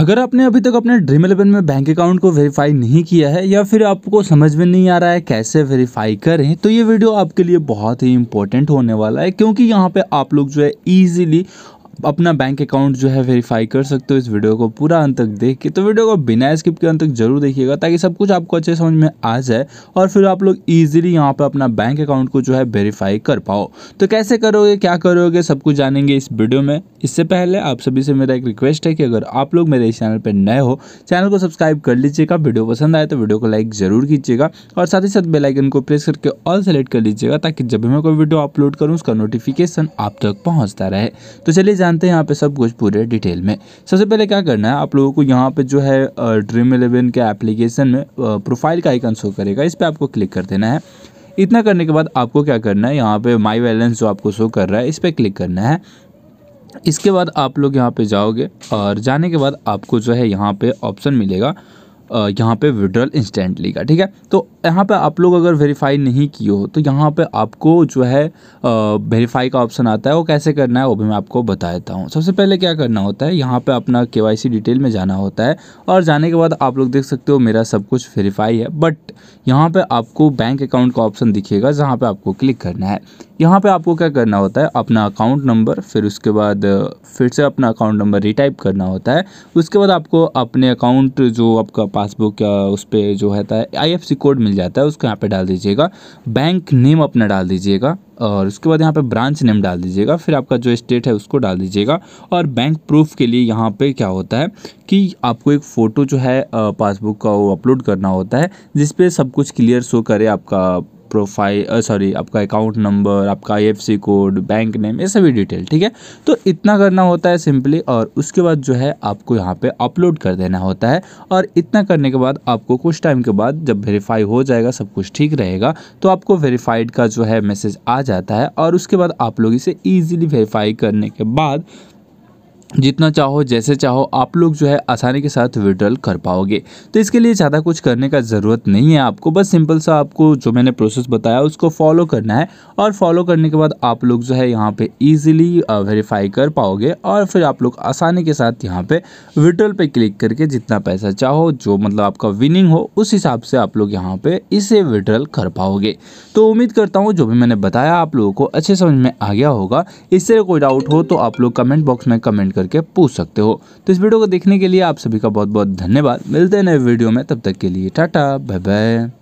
अगर आपने अभी तक अपने ड्रीम इलेवन में बैंक अकाउंट को वेरीफाई नहीं किया है या फिर आपको समझ में नहीं आ रहा है कैसे वेरीफाई करें तो ये वीडियो आपके लिए बहुत ही इंपॉर्टेंट होने वाला है क्योंकि यहाँ पे आप लोग जो है ईजिली अपना बैंक अकाउंट जो है वेरीफाई कर सकते हो इस वीडियो को पूरा अंत तक देख के तो वीडियो को बिना स्किप के अंत तक जरूर देखिएगा ताकि सब कुछ आपको अच्छे समझ में आ जाए और फिर आप लोग ईजिली यहाँ पर अपना बैंक अकाउंट को जो है वेरीफाई कर पाओ तो कैसे करोगे क्या करोगे सब कुछ जानेंगे इस वीडियो में इससे पहले आप सभी से मेरा एक रिक्वेस्ट है कि अगर आप लोग मेरे इस चैनल पर नए हो चैनल को सब्सक्राइब कर लीजिएगा वीडियो पसंद आए तो वीडियो को लाइक जरूर कीजिएगा और साथ ही साथ बेलाइकन को प्रेस करके ऑल सेलेक्ट कर लीजिएगा ताकि जब भी मैं कोई वीडियो अपलोड करूँ उसका नोटिफिकेशन आप तक पहुँचता रहे तो चलिए जानते हैं यहाँ पे सब कुछ पूरे डिटेल में सबसे पहले क्या करना है आप लोगों को यहाँ पे जो है ड्रीम इलेवन के एप्लीकेशन में प्रोफाइल का आइकन शो करेगा इस पर आपको क्लिक कर देना है इतना करने के बाद आपको क्या करना है यहाँ पे माई बैलेंस जो आपको शो कर रहा है इस पर क्लिक करना है इसके बाद आप लोग यहाँ पे जाओगे और जाने के बाद आपको जो है यहाँ पे ऑप्शन मिलेगा यहाँ पे विड्रॉल इंस्टेंटली का ठीक है तो यहाँ पे आप लोग अगर वेरीफाई नहीं किए हो तो यहाँ पे आपको जो है वेरीफाई का ऑप्शन आता है वो कैसे करना है वो भी मैं आपको बता देता हूँ सबसे पहले क्या करना होता है यहाँ पे अपना के डिटेल में जाना होता है और जाने के बाद आप लोग देख सकते हो मेरा सब कुछ वेरीफाई है बट यहाँ पर आपको बैंक अकाउंट का ऑप्शन दिखेगा जहाँ पर आपको क्लिक करना है यहाँ पे आपको क्या करना होता है अपना अकाउंट नंबर फिर उसके बाद फिर से अपना अकाउंट नंबर रिटाइप करना होता है उसके बाद आपको अपने अकाउंट जो आपका पासबुक या उस पर जो रहता है आई कोड मिल जाता है उसको यहाँ पर डाल दीजिएगा बैंक नेम अपना डाल दीजिएगा और उसके बाद यहाँ पे ब्रांच नेम डाल दीजिएगा फिर आपका जो स्टेट है उसको डाल दीजिएगा और बैंक प्रूफ के लिए यहाँ पे क्या होता है कि आपको एक फ़ोटो जो है पासबुक का वो अपलोड करना होता है जिसपे सब कुछ क्लियर शो करे आपका प्रोफाइल सॉरी आपका अकाउंट नंबर आपका आई कोड बैंक नेम ये सभी डिटेल ठीक है तो इतना करना होता है सिंपली और उसके बाद जो है आपको यहाँ पे अपलोड कर देना होता है और इतना करने के बाद आपको कुछ टाइम के बाद जब वेरीफाई हो जाएगा सब कुछ ठीक रहेगा तो आपको वेरीफाइड का जो है मैसेज आ जाता है और उसके बाद आप लोग इसे ईजिली वेरीफाई करने के बाद जितना चाहो जैसे चाहो आप लोग जो है आसानी के साथ विड्रॉल कर पाओगे तो इसके लिए ज़्यादा कुछ करने का ज़रूरत नहीं है आपको बस सिंपल सा आपको जो मैंने प्रोसेस बताया उसको फॉलो करना है और फॉलो करने के बाद आप लोग जो है यहाँ पे इजीली वेरीफाई कर पाओगे और फिर आप लोग आसानी के साथ यहाँ पर विड्रॉल पर क्लिक करके जितना पैसा चाहो जो मतलब आपका विनिंग हो उस हिसाब से आप लोग यहाँ पर इसे विड्रॉल कर पाओगे तो उम्मीद करता हूँ जो भी मैंने बताया आप लोगों को अच्छे समझ में आ गया होगा इससे कोई डाउट हो तो आप लोग कमेंट बॉक्स में कमेंट करके पूछ सकते हो तो इस वीडियो को देखने के लिए आप सभी का बहुत बहुत धन्यवाद मिलते हैं नए वीडियो में तब तक के लिए टाटा बाय बाय